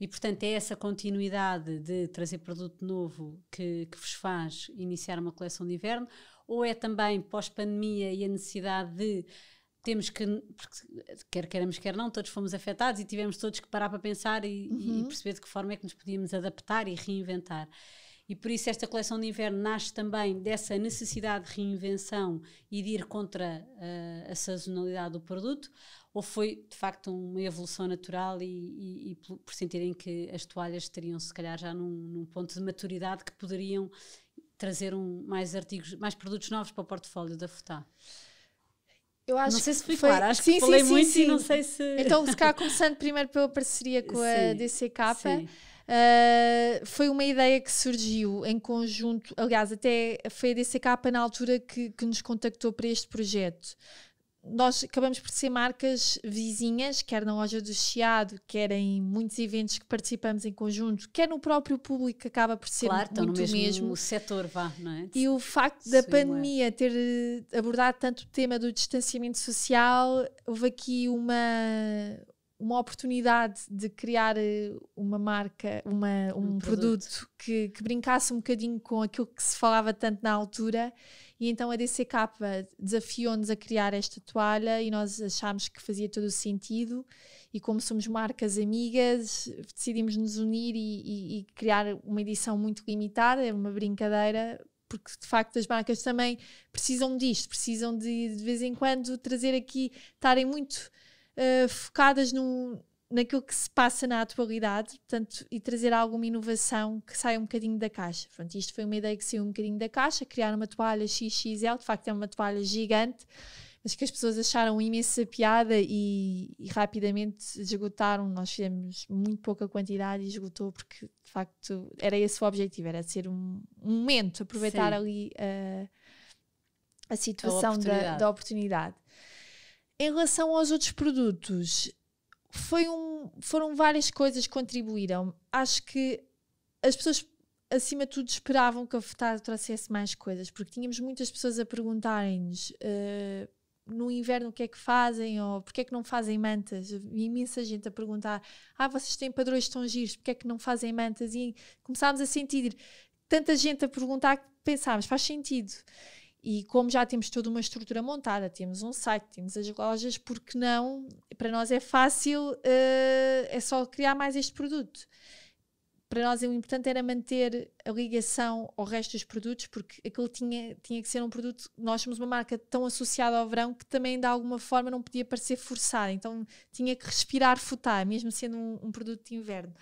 E, portanto, é essa continuidade de trazer produto novo que, que vos faz iniciar uma coleção de inverno, ou é também pós-pandemia e a necessidade de temos que, quer queremos, quer não, todos fomos afetados e tivemos todos que parar para pensar e, uhum. e perceber de que forma é que nos podíamos adaptar e reinventar. E por isso esta coleção de inverno nasce também dessa necessidade de reinvenção e de ir contra uh, a sazonalidade do produto, ou foi de facto uma evolução natural e, e, e por sentirem que as toalhas estariam se calhar já num, num ponto de maturidade que poderiam trazer um, mais artigos, mais produtos novos para o portfólio da FUTA? Eu acho não sei se fui foi... claro, acho sim, que falei sim, muito sim, e não sei se... Então, se cá começando primeiro pela parceria com a *laughs* DCK, Uh, foi uma ideia que surgiu em conjunto, aliás, até foi a DCK na altura que, que nos contactou para este projeto nós acabamos por ser marcas vizinhas, quer na loja do Chiado, quer em muitos eventos que participamos em conjunto, quer no próprio público, que acaba por ser claro, muito no mesmo, mesmo. setor, vá, não é? E o facto da Sim, é. pandemia é. ter eh, abordado tanto o tema do distanciamento social, houve aqui uma, uma oportunidade de criar eh, uma marca, uma, um, um produto, produto que, que, brincasse um bocadinho com aquilo que se falava tanto na altura. E então a DCK desafiou-nos a criar esta toalha e nós achámos que fazia todo o sentido. E como somos marcas amigas, decidimos nos unir e, e, e criar uma edição muito limitada, é uma brincadeira porque de facto as marcas também precisam disto, precisam de de vez em quando trazer aqui, estarem muito eh, focadas no naquilo que se passa na atualidade portanto, e trazer alguma inovação que saia um bocadinho da caixa. Pronto, isto foi uma ideia que saiu um bocadinho da caixa, criar uma toalha XXL, de facto é uma toalha gigante, mas que as pessoas acharam imensa piada e, e rapidamente esgotaram. Nós fizemos muito pouca quantidade e esgotou porque de facto era esse o objetivo, era ser um, um momento, aproveitar Sim. ali eh, a, a situação a oportunidade. Da, da oportunidade. Em relação aos outros produtos, foi um, foram várias coisas que contribuíram. Acho que as pessoas, acima de tudo, esperavam que a Furtado trouxesse mais coisas, porque tínhamos muitas pessoas a perguntarem-nos uh, no inverno o que é que fazem ou porque é que não fazem mantas. E imensa gente a perguntar: ah, vocês têm padrões tão giros, porque é que não fazem mantas? E começámos a sentir tanta gente a perguntar que pensámos: faz sentido. E como já temos toda uma estrutura montada, temos um site, temos as lojas, porque não? Para nós é fácil, uh, é só criar mais este produto. Para nós o importante era manter a ligação ao resto dos produtos, porque aquilo tinha, tinha que ser um produto. Nós somos uma marca tão associada ao verão que também de alguma forma não podia parecer forçada, então tinha que respirar futar, mesmo sendo um, um produto de inverno.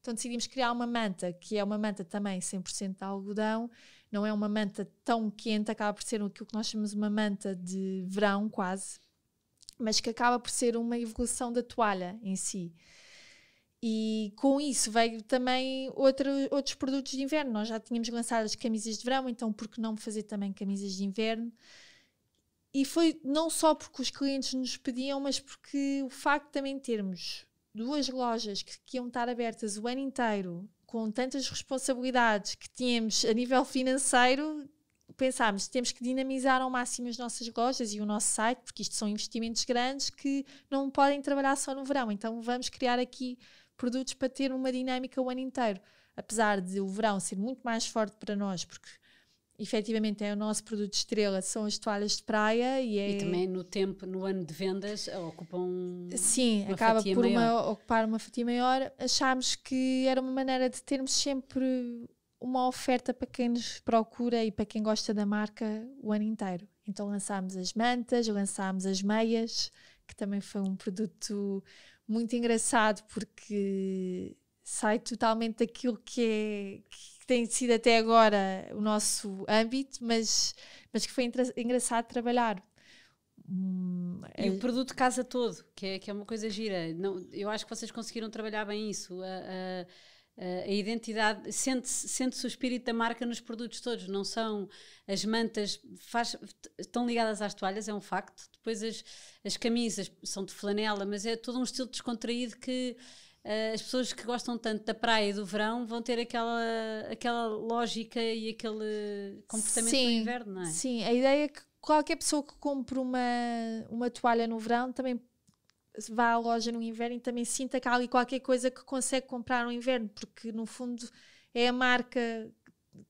Então decidimos criar uma manta, que é uma manta também 100% de algodão, não é uma manta tão quente, acaba por ser aquilo que nós chamamos uma manta de verão quase, mas que acaba por ser uma evolução da toalha em si. E com isso veio também outro, outros produtos de inverno. Nós já tínhamos lançado as camisas de verão, então por que não fazer também camisas de inverno? E foi não só porque os clientes nos pediam, mas porque o facto de também termos duas lojas que, que iam estar abertas o ano inteiro com tantas responsabilidades que tínhamos a nível financeiro, pensámos, temos que dinamizar ao máximo as nossas lojas e o nosso site, porque isto são investimentos grandes que não podem trabalhar só no verão. Então vamos criar aqui produtos para ter uma dinâmica o ano inteiro. Apesar de o verão ser muito mais forte para nós, porque efetivamente é o nosso produto estrela, são as toalhas de praia e, é... e também no tempo, no ano de vendas, ocupam Sim, acaba por uma, ocupar uma fatia maior. Achámos que era uma maneira de termos sempre uma oferta para quem nos procura e para quem gosta da marca o ano inteiro. Então lançámos as mantas, lançámos as meias, que também foi um produto muito engraçado porque sai totalmente daquilo que é, que que tem sido até agora o nosso âmbito, mas, mas que foi engraçado trabalhar. Hum, e o é- produto casa todo, que é, que é uma coisa gira. Não, eu acho que vocês conseguiram trabalhar bem isso. A, a, a identidade, sente-se sente -se o espírito da marca nos produtos todos, não são as mantas faz, estão ligadas às toalhas, é um facto. Depois as, as camisas são de flanela, mas é todo um estilo descontraído que eh, as pessoas que gostam tanto da praia e do verão vão ter aquela, aquela lógica e aquele comportamento sim, do inverno, não é? Sim, a ideia é que qualquer pessoa que compre uma, uma toalha no verão também vá à loja no inverno e também sinta que há ali qualquer coisa que consegue comprar no inverno, porque no fundo é a marca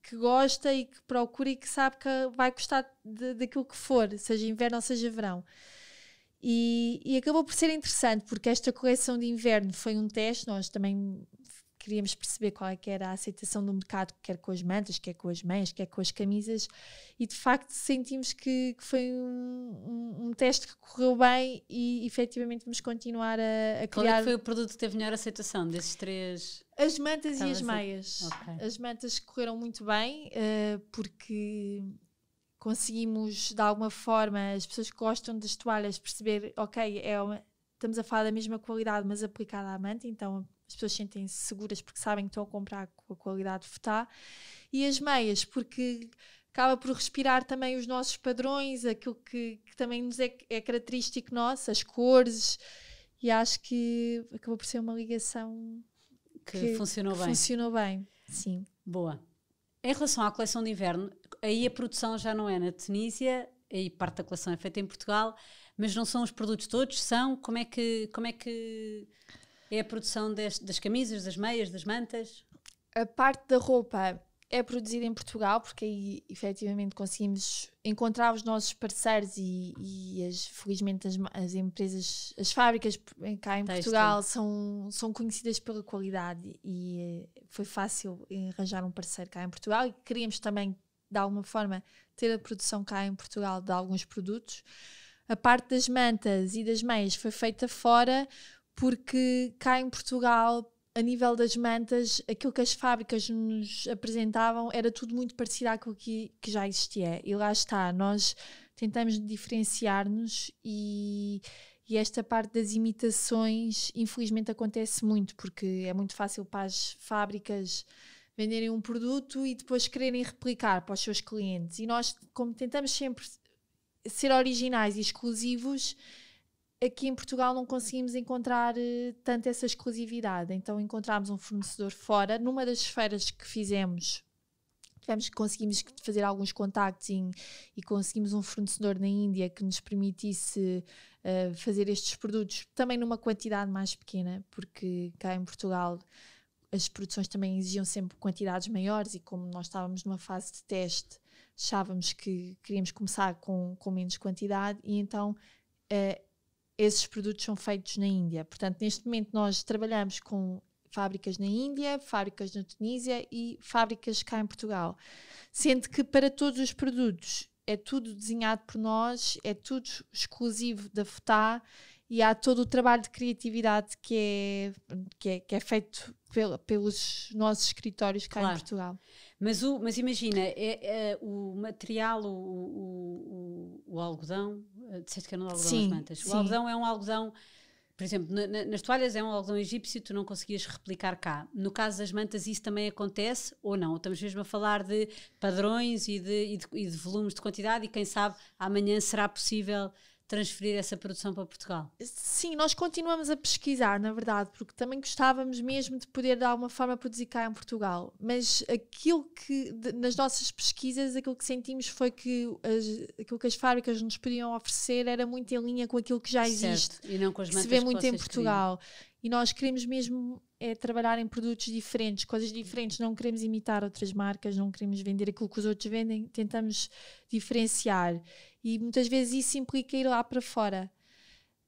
que gosta e que procura e que sabe que vai gostar daquilo que for, seja inverno ou seja verão. E, e, acabou por ser interessante, porque esta coleção de inverno foi um teste, nós também queríamos perceber qual é que era a aceitação do mercado, quer com as mantas, quer com as meias, quer com as camisas, e de facto sentimos que, que foi um, um, um, teste que correu bem e efetivamente vamos continuar a, a criar. Qual é foi o produto que teve melhor aceitação desses três? As mantas e as meias. Okay. As mantas correram muito bem, uh, porque conseguimos, de alguma forma, as pessoas que gostam das toalhas perceber, ok, é uma, estamos a falar da mesma qualidade, mas aplicada à manta, então as pessoas sentem-se seguras porque sabem que estão a comprar com a qualidade futá E as meias, porque acaba por respirar também os nossos padrões, aquilo que, que também nos é, é, característico nosso, as cores, e acho que acabou por ser uma ligação que, que funcionou que bem. Funcionou bem, sim. Boa. Em relação à coleção de inverno, aí a produção já não é na Tunísia, aí parte da colação é feita em Portugal, mas não são os produtos todos, são como é que, como é, que é a produção das, das camisas, das meias, das mantas? A parte da roupa é produzida em Portugal, porque aí efetivamente conseguimos encontrar os nossos parceiros e, e as, felizmente as, as, empresas, as fábricas cá em Portugal são, são conhecidas pela qualidade e eh, foi fácil arranjar um parceiro cá em Portugal e queríamos também de alguma forma ter a produção cá em Portugal de alguns produtos. A parte das mantas e das meias foi feita fora porque cá em Portugal, a nível das mantas, aquilo que as fábricas nos apresentavam era tudo muito parecido àquilo que, que já existia. E lá está, nós tentamos diferenciar-nos e, e esta parte das imitações, infelizmente, acontece muito, porque é muito fácil para as fábricas venderem um produto e depois quererem replicar para os seus clientes. E nós, como tentamos sempre ser originais e exclusivos, aqui em Portugal não conseguimos encontrar uh, eh, tanto essa exclusividade. Então encontramos um fornecedor fora. Numa das feiras que fizemos, tivemos, conseguimos fazer alguns contactos e conseguimos um fornecedor na Índia que nos permitisse uh, fazer estes produtos também numa quantidade mais pequena, porque cá em Portugal as produções também exigiam sempre quantidades maiores e como nós estávamos numa fase de teste, achávamos que queríamos começar com, com menos quantidade e então uh, esses produtos são feitos na Índia. Portanto, neste momento nós trabalhamos com fábricas na Índia, fábricas na Tunísia e fábricas cá em Portugal. Sendo que para todos os produtos é tudo desenhado por nós, é tudo exclusivo da FTA e há todo o trabalho de criatividade que é, que é, que é feito pelos nossos escritórios cá claro. em Portugal. Mas, o, mas imagina, é, é, o material, o, o, o, o algodão, eh, disseste que era um algodão sim, mantas. Sim. O algodão é um algodão, por exemplo, na, na, nas toalhas é um algodão egípcio, tu não conseguias replicar cá. No caso das mantas, isso também acontece ou não? Estamos mesmo a falar de padrões e de, e de, e de volumes de quantidade, e quem sabe amanhã será possível transferir essa produção para Portugal? Sim, nós continuamos a pesquisar, na verdade, porque também gostávamos mesmo de poder de alguma forma produzir cá em Portugal, mas aquilo que de, nas nossas pesquisas, aquilo que sentimos foi que as, aquilo que as fábricas nos podiam oferecer era muito em linha com aquilo que já existe certo, e não com as que se vê muito em Portugal. Queriam. E nós queremos mesmo é trabalhar em produtos diferentes, coisas diferentes. Não queremos imitar outras marcas, não queremos vender aquilo que os outros vendem, tentamos diferenciar. E muitas vezes isso implica ir lá para fora.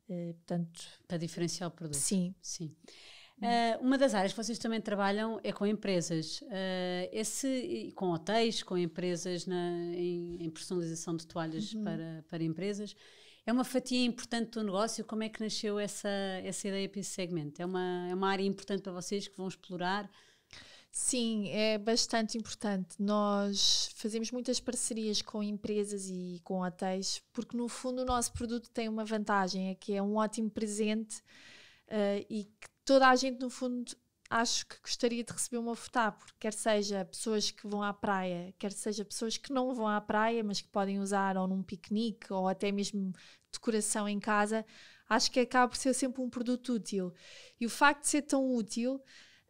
Uh, portanto, para diferenciar o produto. Sim. Sim. Uh, uma das áreas que vocês também trabalham é com empresas, uh, esse, com hotéis, com empresas na, em, em, personalização de toalhas uhum. para, para empresas é uma fatia importante do negócio. Como é que nasceu essa, essa ideia para esse segmento? É uma, é uma área importante para vocês que vão explorar? Sim, é bastante importante. Nós fazemos muitas parcerias com empresas e com hotéis, porque no fundo o nosso produto tem uma vantagem, é que é um ótimo presente uh, e que toda a gente no fundo acho que gostaria de receber uma porque quer seja pessoas que vão à praia, quer seja pessoas que não vão à praia, mas que podem usar ou num piquenique ou até mesmo decoração em casa, acho que acaba por ser sempre um produto útil. E o facto de ser tão útil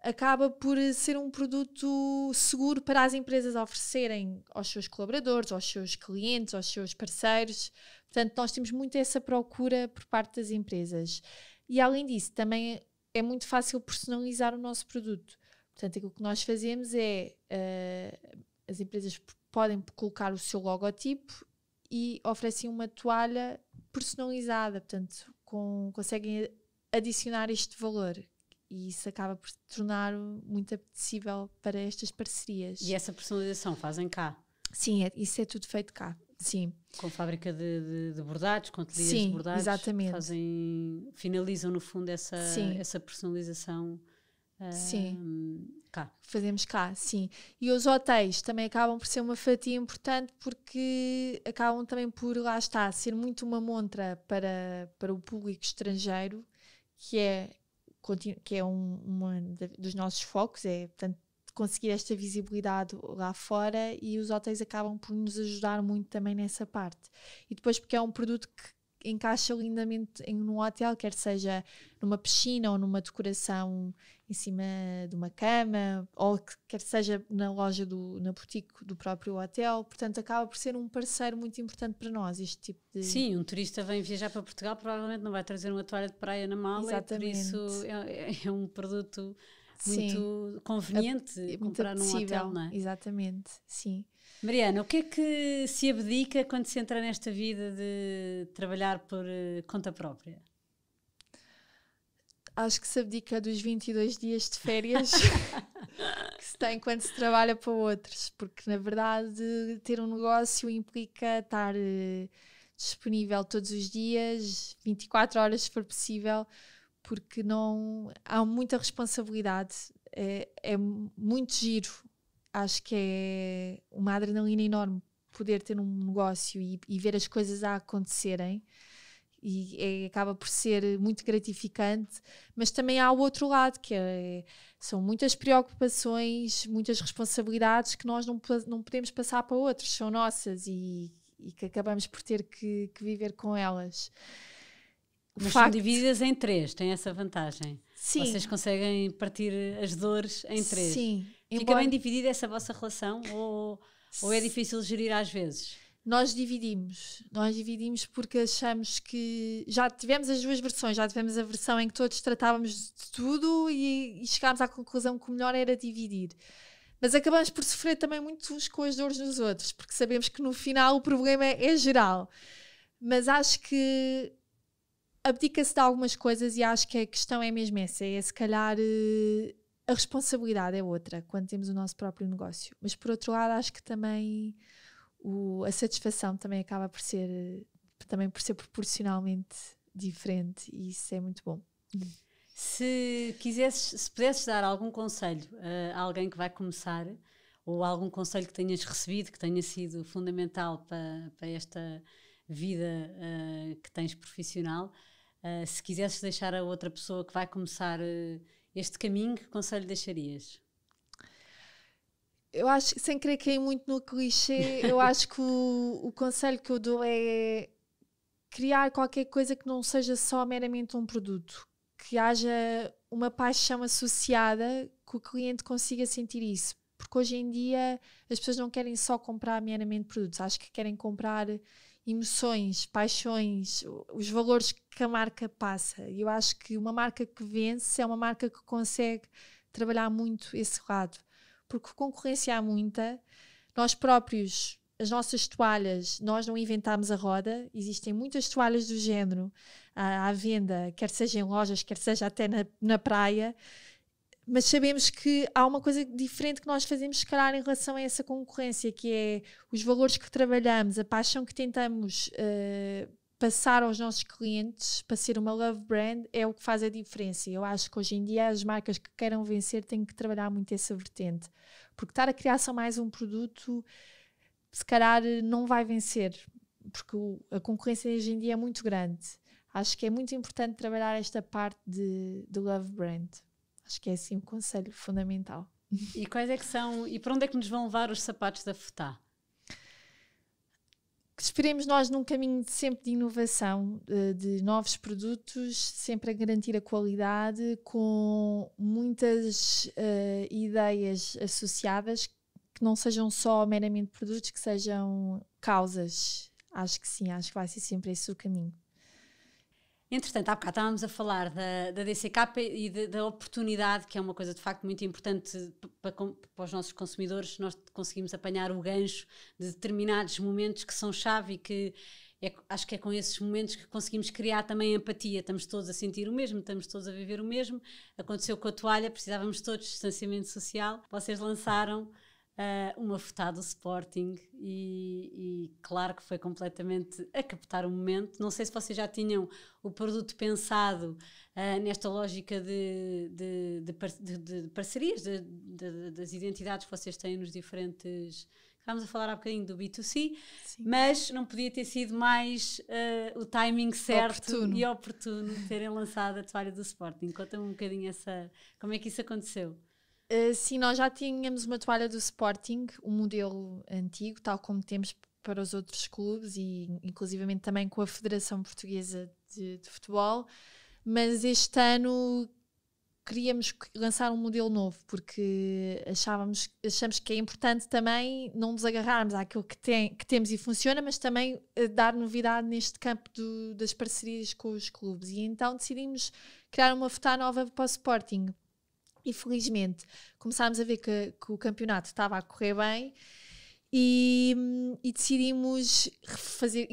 acaba por eh, ser um produto seguro para as empresas oferecerem aos seus colaboradores, aos seus clientes, aos seus parceiros. Portanto, nós temos muito essa procura por parte das empresas. E além disso, também é muito fácil personalizar o nosso produto. Portanto, aquilo que nós fazemos é uh, as empresas podem colocar o seu logotipo e oferecem uma toalha personalizada, portanto, com, conseguem adicionar este valor e isso acaba por se tornar muito apetecível para estas parcerias. E essa personalização fazem cá? Sim, é, isso é tudo feito cá. Sim. Com fábrica de, de, de bordados, com ateliês de bordados. Exatamente. Fazem, finalizam no fundo essa, essa personalização sim. Cá. Fazemos cá, sim. E os hotéis também acabam por ser uma fatia importante porque acabam também por, lá está, ser muito uma montra para, para o público estrangeiro, que é, que é um, uma dos nossos focos, é, portanto, conseguir esta visibilidade lá fora e os hotéis acabam por nos ajudar muito também nessa parte. E depois porque é um produto que encaixa lindamente em um hotel, quer seja numa piscina ou numa decoração em cima de uma cama, ou quer seja na loja do, na boutique do próprio hotel. Portanto, acaba por ser um parceiro muito importante para nós, este tipo de. Sim, um turista vem viajar para Portugal, provavelmente não vai trazer uma toalha de praia na mala, Exatamente. E por isso é, é, é um produto muito sim. conveniente é, é comprar num hotel, não é? Exatamente, sim. Mariana, o que é que se abdica quando se entra nesta vida de trabalhar por eh, conta própria? Acho que se abdica dos 22 dias de férias *laughs* que se tem quando se trabalha para outros, porque na verdade ter um negócio implica estar eh, disponível todos os dias, 24 horas se for possível, porque não há muita responsabilidade. É, é muito giro acho que é uma adrenalina enorme poder ter um negócio e, e ver as coisas a acontecerem e é, acaba por ser muito gratificante, mas também há o outro lado, que é, são muitas preocupações, muitas responsabilidades que nós não, não podemos passar para outros, são nossas e, e que acabamos por ter que, que viver com elas. O mas facto, são divididas em três, tem essa vantagem. Sim. Vocês conseguem partir as dores em três. Sim, Embora... Fica bem dividida essa vossa relação ou, ou é difícil gerir às vezes? Nós dividimos, nós dividimos porque achamos que já tivemos as duas versões, já tivemos a versão em que todos tratávamos de tudo e, e chegámos à conclusão que o melhor era dividir. Mas acabamos por sofrer também muito uns com as dores dos outros, porque sabemos que no final o problema é, é geral. Mas acho que abdica-se de algumas coisas e acho que a questão é mesmo essa: é se calhar eh, a responsabilidade é outra quando temos o nosso próprio negócio. Mas por outro lado, acho que também o, a satisfação também acaba por ser também por ser proporcionalmente diferente e isso é muito bom. Se quisesse se pudesses dar algum conselho a alguém que vai começar ou algum conselho que tenhas recebido que tenha sido fundamental para, para esta vida uh, que tens profissional, uh, se quisesses deixar a outra pessoa que vai começar uh, este caminho, que conselho deixarias? Eu acho, sem querer cair muito no clichê, eu *laughs* acho que o, o conselho que eu dou é criar qualquer coisa que não seja só meramente um produto, que haja uma paixão associada, que o cliente consiga sentir isso. Porque hoje em dia as pessoas não querem só comprar meramente produtos, acho que querem comprar emoções, paixões, os valores que a marca passa. E eu acho que uma marca que vence é uma marca que consegue trabalhar muito esse lado, porque concorrência há muita. Nós próprios, as nossas toalhas, nós não inventámos a roda, existem muitas toalhas do género à, ah, à venda, quer seja em lojas, quer seja até na, na praia mas sabemos que há uma coisa diferente que nós fazemos, se calhar, em relação a essa concorrência, que é os valores que trabalhamos, a paixão que tentamos uh, passar aos nossos clientes para ser uma love brand é o que faz a diferença. Eu acho que hoje em dia as marcas que queiram vencer têm que trabalhar muito essa vertente, porque estar a criar só mais um produto, se calhar, eh, não vai vencer, porque a concorrência hoje em dia é muito grande. Acho que é muito importante trabalhar esta parte de, de love brand. Acho que é assim o um conselho fundamental. E quais é que são, e para onde é que nos vão levar os sapatos da FUTA? Esperemos nós num caminho de, sempre de inovação, de novos produtos, sempre a garantir a qualidade, com muitas uh, ideias associadas que não sejam só meramente produtos, que sejam causas. Acho que sim, acho que vai ser sempre esse o caminho. Entretanto, há bocado estávamos a falar da, da DCK e de, da oportunidade, que é uma coisa de facto muito importante para, para, os nossos consumidores, nós conseguimos apanhar o gancho de determinados momentos que são chave e que é, acho que é com esses momentos que conseguimos criar também empatia. Estamos todos a sentir o mesmo, estamos todos a viver o mesmo. Aconteceu com a toalha, precisávamos todos de distanciamento social. Vocês lançaram uh, eh, uma fotada do Sporting e, e, claro que foi completamente a captar o momento. Não sei se vocês já tinham o produto pensado uh, nesta lógica de, de, de, par, de parcerias, das identidades que vocês têm nos diferentes Estávamos a falar há bocadinho do B2C, Sim. mas não podia ter sido mais uh, o timing certo oportuno. e oportuno terem lançado a toalha do Sporting. Conta-me um bocadinho essa, como é que isso aconteceu. Eh, sim, nós já tínhamos uma toalha do Sporting, um modelo antigo, tal como temos para os outros clubes e inclusivamente também com a Federação Portuguesa de, de Futebol, mas este ano queríamos lançar um modelo novo porque achávamos achamos que é importante também não nos agarrarmos àquilo que, tem, que temos e funciona, mas também eh, dar novidade neste campo do, das parcerias com os clubes. E então decidimos criar uma fotá nova para o Sporting infelizmente começámos a ver que, que o campeonato estava a correr bem e, e, decidimos fazer,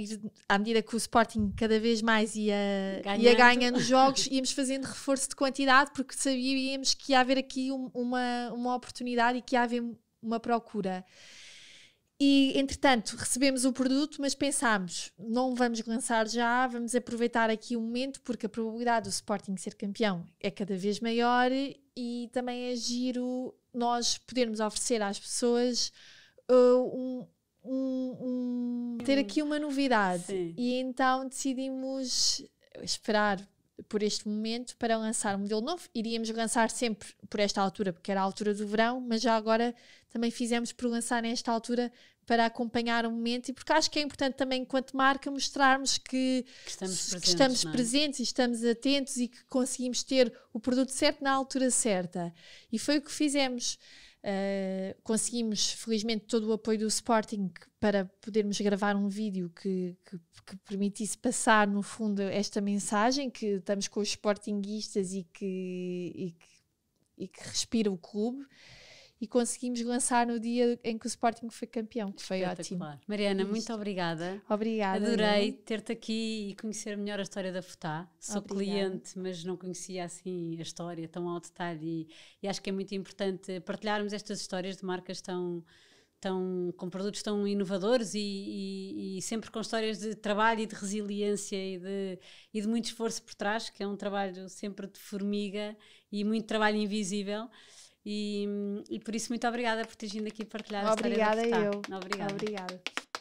à medida que o Sporting cada vez mais ia, ganhando. ia ganhando jogos, íamos fazendo reforço de quantidade porque sabíamos que ia haver aqui um, uma, uma oportunidade e que ia haver uma procura. E, entretanto, recebemos o produto, mas pensámos, não vamos lançar já, vamos aproveitar aqui o momento, porque a probabilidade do Sporting ser campeão é cada vez maior e também é giro nós podermos oferecer às pessoas uh, um, um, um, ter hum. aqui uma novidade. Sim. E então decidimos esperar por este momento para lançar um modelo novo. Iríamos lançar sempre por esta altura, porque era a altura do verão, mas já agora também fizemos por lançar nesta altura para acompanhar o momento e porque acho que é importante também, enquanto marca, mostrarmos que, que estamos, presentes, que estamos é? presentes e estamos atentos e que conseguimos ter o produto certo na altura certa. E foi o que fizemos. Uh, conseguimos, felizmente, todo o apoio do Sporting para podermos gravar um vídeo que, que, que, permitisse passar, no fundo, esta mensagem que estamos com os sportinguistas e que, e que, e que respira o clube e conseguimos lançar no dia em que o Sporting foi campeão, que foi ótimo. Mariana, muito obrigada. Obrigada. Adorei ter-te aqui e conhecer melhor a história da FUTA. Sou obrigada. cliente, mas não conhecia assim a história tão ao detalhe e, e acho que é muito importante partilharmos estas histórias de marcas tão Tão, com produtos tão inovadores e, e, e, sempre com histórias de trabalho e de resiliência e de, e de muito esforço por trás, que é um trabalho sempre de formiga e muito trabalho invisível. E, e por isso, muito obrigada por teres vindo aqui partilhar obrigada a história Obrigada eu. Obrigada. obrigada.